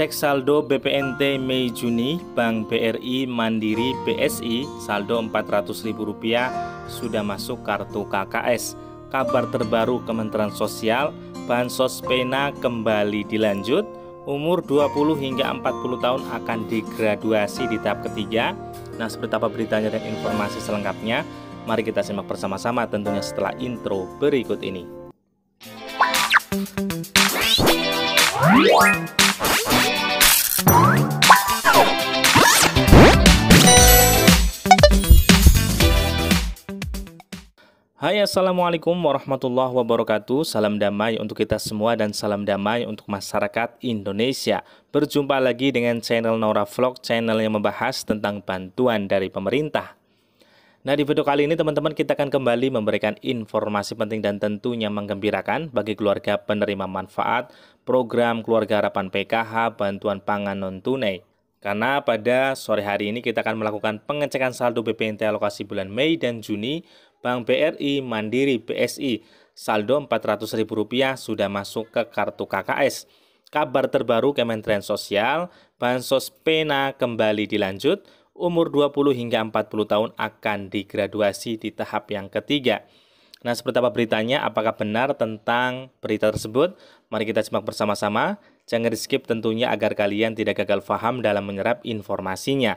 Cek saldo BPNT Mei Juni Bank BRI Mandiri BSI saldo Rp400.000 sudah masuk kartu KKS. Kabar terbaru Kementerian Sosial, Bansos Pena kembali dilanjut. Umur 20 hingga 40 tahun akan digraduasi di tahap ketiga. Nah, seperti apa beritanya dan informasi selengkapnya? Mari kita simak bersama-sama tentunya setelah intro berikut ini. Hai Assalamualaikum warahmatullahi wabarakatuh Salam damai untuk kita semua dan salam damai untuk masyarakat Indonesia Berjumpa lagi dengan channel Nora Vlog Channel yang membahas tentang bantuan dari pemerintah Nah di video kali ini teman-teman kita akan kembali memberikan informasi penting dan tentunya menggembirakan Bagi keluarga penerima manfaat program keluarga harapan PKH bantuan pangan non tunai karena pada sore hari ini kita akan melakukan pengecekan saldo BPNT alokasi bulan Mei dan Juni Bank BRI, Mandiri, BSI, saldo Rp400.000 sudah masuk ke kartu KKS. Kabar terbaru Kementerian Sosial, Bansos Pena kembali dilanjut, umur 20 hingga 40 tahun akan digraduasi di tahap yang ketiga. Nah, seperti apa beritanya? Apakah benar tentang berita tersebut? Mari kita simak bersama-sama. Jangan di skip tentunya agar kalian tidak gagal paham dalam menyerap informasinya.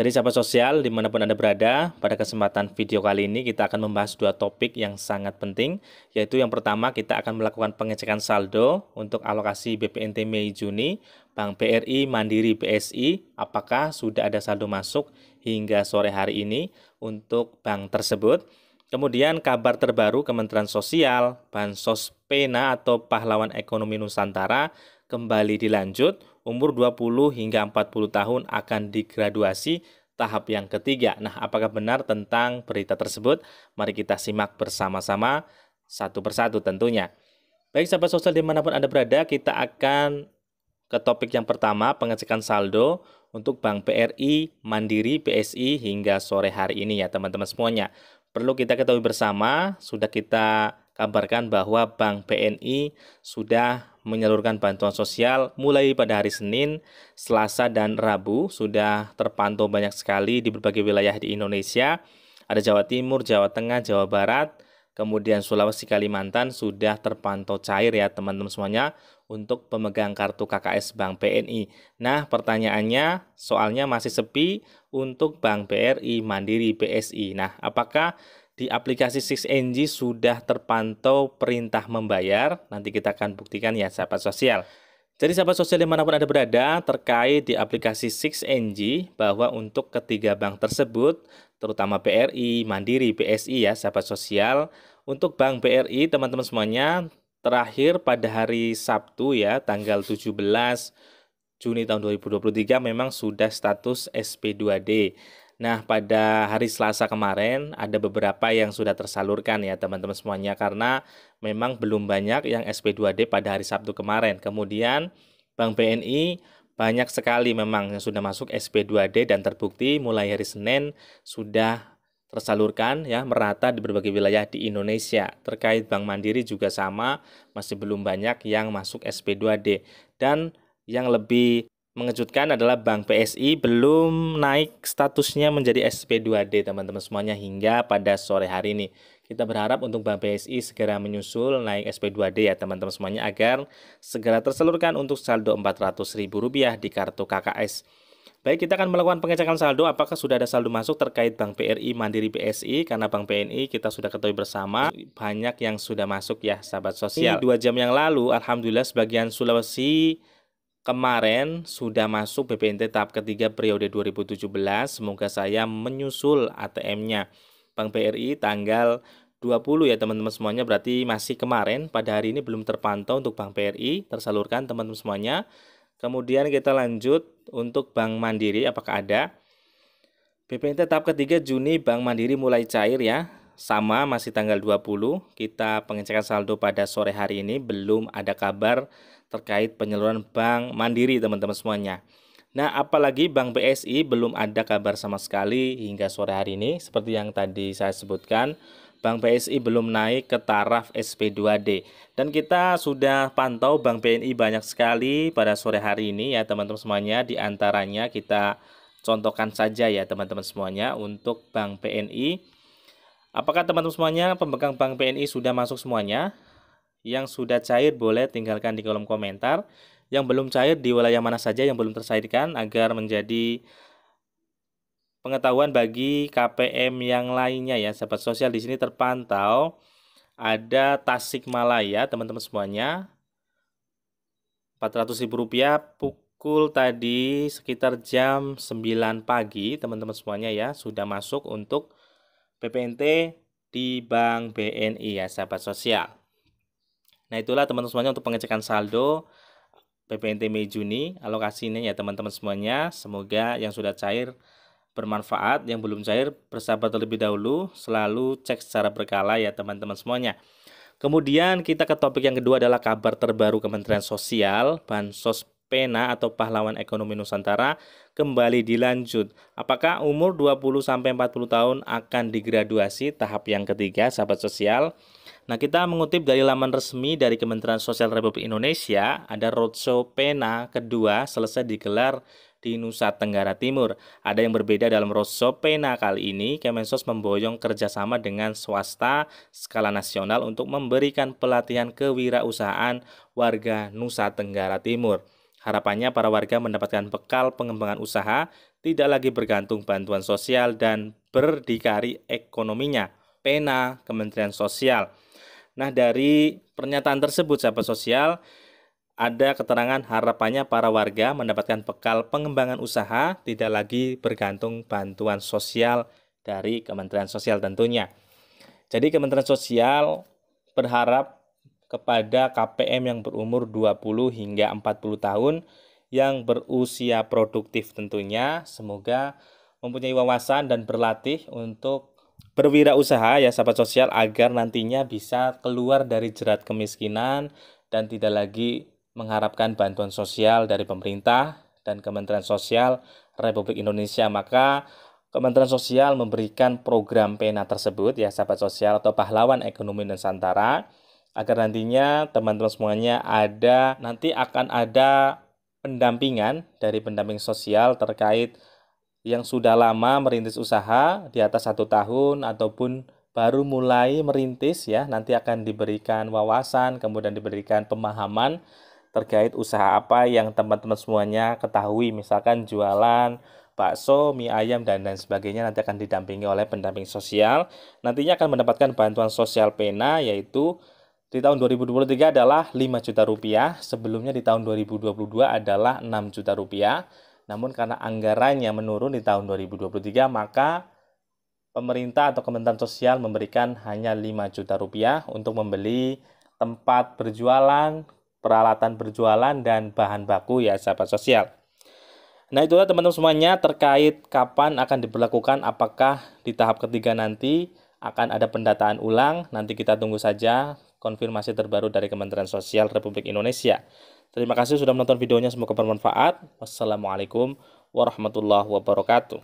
Jadi sahabat sosial dimanapun Anda berada, pada kesempatan video kali ini kita akan membahas dua topik yang sangat penting, yaitu yang pertama kita akan melakukan pengecekan saldo untuk alokasi BPNT Mei-Juni, Bank BRI, Mandiri, BSI, apakah sudah ada saldo masuk hingga sore hari ini untuk bank tersebut. Kemudian kabar terbaru Kementerian Sosial, Bansos Pena atau Pahlawan Ekonomi Nusantara kembali dilanjut, umur 20 hingga 40 tahun akan digraduasi tahap yang ketiga. Nah, apakah benar tentang berita tersebut? Mari kita simak bersama-sama satu persatu tentunya. Baik sahabat sosial dimanapun Anda berada, kita akan ke topik yang pertama, pengecekan saldo untuk Bank BRI, Mandiri, PSI hingga sore hari ini ya teman-teman semuanya. Perlu kita ketahui bersama, sudah kita kabarkan bahwa Bank BNI sudah menyalurkan bantuan sosial mulai pada hari Senin, Selasa, dan Rabu. Sudah terpantau banyak sekali di berbagai wilayah di Indonesia. Ada Jawa Timur, Jawa Tengah, Jawa Barat, kemudian Sulawesi Kalimantan sudah terpantau cair ya teman-teman semuanya untuk pemegang kartu KKS Bank BNI. Nah, pertanyaannya soalnya masih sepi untuk Bank BRI, Mandiri, BSI. Nah, apakah di aplikasi 6NG sudah terpantau perintah membayar. Nanti kita akan buktikan ya sahabat sosial. Jadi sahabat sosial dimanapun Anda berada terkait di aplikasi 6NG bahwa untuk ketiga bank tersebut terutama BRI, Mandiri, BSI ya sahabat sosial. Untuk bank BRI teman-teman semuanya terakhir pada hari Sabtu ya tanggal 17 Juni tahun 2023 memang sudah status SP2D. Nah, pada hari Selasa kemarin ada beberapa yang sudah tersalurkan ya teman-teman semuanya karena memang belum banyak yang SP2D pada hari Sabtu kemarin. Kemudian Bank BNI banyak sekali memang yang sudah masuk SP2D dan terbukti mulai hari Senin sudah tersalurkan ya merata di berbagai wilayah di Indonesia. Terkait Bank Mandiri juga sama, masih belum banyak yang masuk SP2D dan yang lebih mengejutkan adalah Bank PSI belum naik statusnya menjadi SP2D teman-teman semuanya hingga pada sore hari ini. Kita berharap untuk Bank PSI segera menyusul naik SP2D ya teman-teman semuanya agar segera terseluruhkan untuk saldo Rp400.000 di kartu KKS. Baik, kita akan melakukan pengecekan saldo apakah sudah ada saldo masuk terkait Bank BRI Mandiri PSI karena Bank PNI kita sudah ketahui bersama banyak yang sudah masuk ya sahabat sosial. Ini iya. dua jam yang lalu alhamdulillah sebagian Sulawesi Kemarin sudah masuk BPNT tahap ketiga periode 2017, semoga saya menyusul ATM-nya. Bank BRI tanggal 20 ya teman-teman semuanya, berarti masih kemarin, pada hari ini belum terpantau untuk Bank BRI, tersalurkan teman-teman semuanya. Kemudian kita lanjut untuk Bank Mandiri, apakah ada? BPNT tahap ketiga Juni Bank Mandiri mulai cair ya, sama masih tanggal 20 kita pengecekan saldo pada sore hari ini belum ada kabar terkait penyaluran Bank Mandiri teman-teman semuanya. Nah, apalagi Bank BSI belum ada kabar sama sekali hingga sore hari ini seperti yang tadi saya sebutkan. Bank BSI belum naik ke taraf SP2D dan kita sudah pantau Bank BNI banyak sekali pada sore hari ini ya teman-teman semuanya di antaranya kita contohkan saja ya teman-teman semuanya untuk Bank BNI Apakah teman-teman semuanya pemegang bank BNI sudah masuk semuanya? Yang sudah cair boleh tinggalkan di kolom komentar. Yang belum cair di wilayah mana saja yang belum tersairkan agar menjadi pengetahuan bagi KPM yang lainnya ya. Sahabat sosial di sini terpantau ada Tasikmalaya teman-teman semuanya. Rp400.000 pukul tadi sekitar jam 9 pagi teman-teman semuanya ya sudah masuk untuk BPNT di Bank BNI ya sahabat sosial. Nah itulah teman-teman semuanya untuk pengecekan saldo BPNT Mei Juni alokasinya ya teman-teman semuanya. Semoga yang sudah cair bermanfaat, yang belum cair bersabar terlebih dahulu, selalu cek secara berkala ya teman-teman semuanya. Kemudian kita ke topik yang kedua adalah kabar terbaru Kementerian Sosial, Bansos pena atau pahlawan ekonomi Nusantara kembali dilanjut. Apakah umur 20 sampai 40 tahun akan digraduasi tahap yang ketiga sahabat sosial? Nah, kita mengutip dari laman resmi dari Kementerian Sosial Republik Indonesia, ada roadshow pena kedua selesai digelar di Nusa Tenggara Timur. Ada yang berbeda dalam roadshow pena kali ini, Kemensos memboyong kerjasama dengan swasta skala nasional untuk memberikan pelatihan kewirausahaan warga Nusa Tenggara Timur. Harapannya para warga mendapatkan bekal pengembangan usaha, tidak lagi bergantung bantuan sosial dan berdikari ekonominya. Pena Kementerian Sosial. Nah, dari pernyataan tersebut sahabat sosial ada keterangan harapannya para warga mendapatkan bekal pengembangan usaha, tidak lagi bergantung bantuan sosial dari Kementerian Sosial tentunya. Jadi Kementerian Sosial berharap kepada KPM yang berumur 20 hingga 40 tahun yang berusia produktif tentunya. Semoga mempunyai wawasan dan berlatih untuk berwirausaha ya sahabat sosial agar nantinya bisa keluar dari jerat kemiskinan dan tidak lagi mengharapkan bantuan sosial dari pemerintah dan Kementerian Sosial Republik Indonesia. Maka Kementerian Sosial memberikan program PENA tersebut ya sahabat sosial atau pahlawan ekonomi Nusantara agar nantinya teman-teman semuanya ada nanti akan ada pendampingan dari pendamping sosial terkait yang sudah lama merintis usaha di atas satu tahun ataupun baru mulai merintis ya nanti akan diberikan wawasan kemudian diberikan pemahaman terkait usaha apa yang teman-teman semuanya ketahui misalkan jualan bakso, mie ayam dan lain sebagainya nanti akan didampingi oleh pendamping sosial. Nantinya akan mendapatkan bantuan sosial pena yaitu di tahun 2023 adalah 5 juta rupiah, sebelumnya di tahun 2022 adalah 6 juta rupiah. Namun karena anggarannya menurun di tahun 2023, maka pemerintah atau Kementerian Sosial memberikan hanya 5 juta rupiah untuk membeli tempat berjualan, peralatan berjualan, dan bahan baku ya sahabat sosial. Nah itulah teman-teman semuanya terkait kapan akan diberlakukan, apakah di tahap ketiga nanti akan ada pendataan ulang, nanti kita tunggu saja konfirmasi terbaru dari Kementerian Sosial Republik Indonesia. Terima kasih sudah menonton videonya, semoga bermanfaat. Wassalamualaikum warahmatullahi wabarakatuh.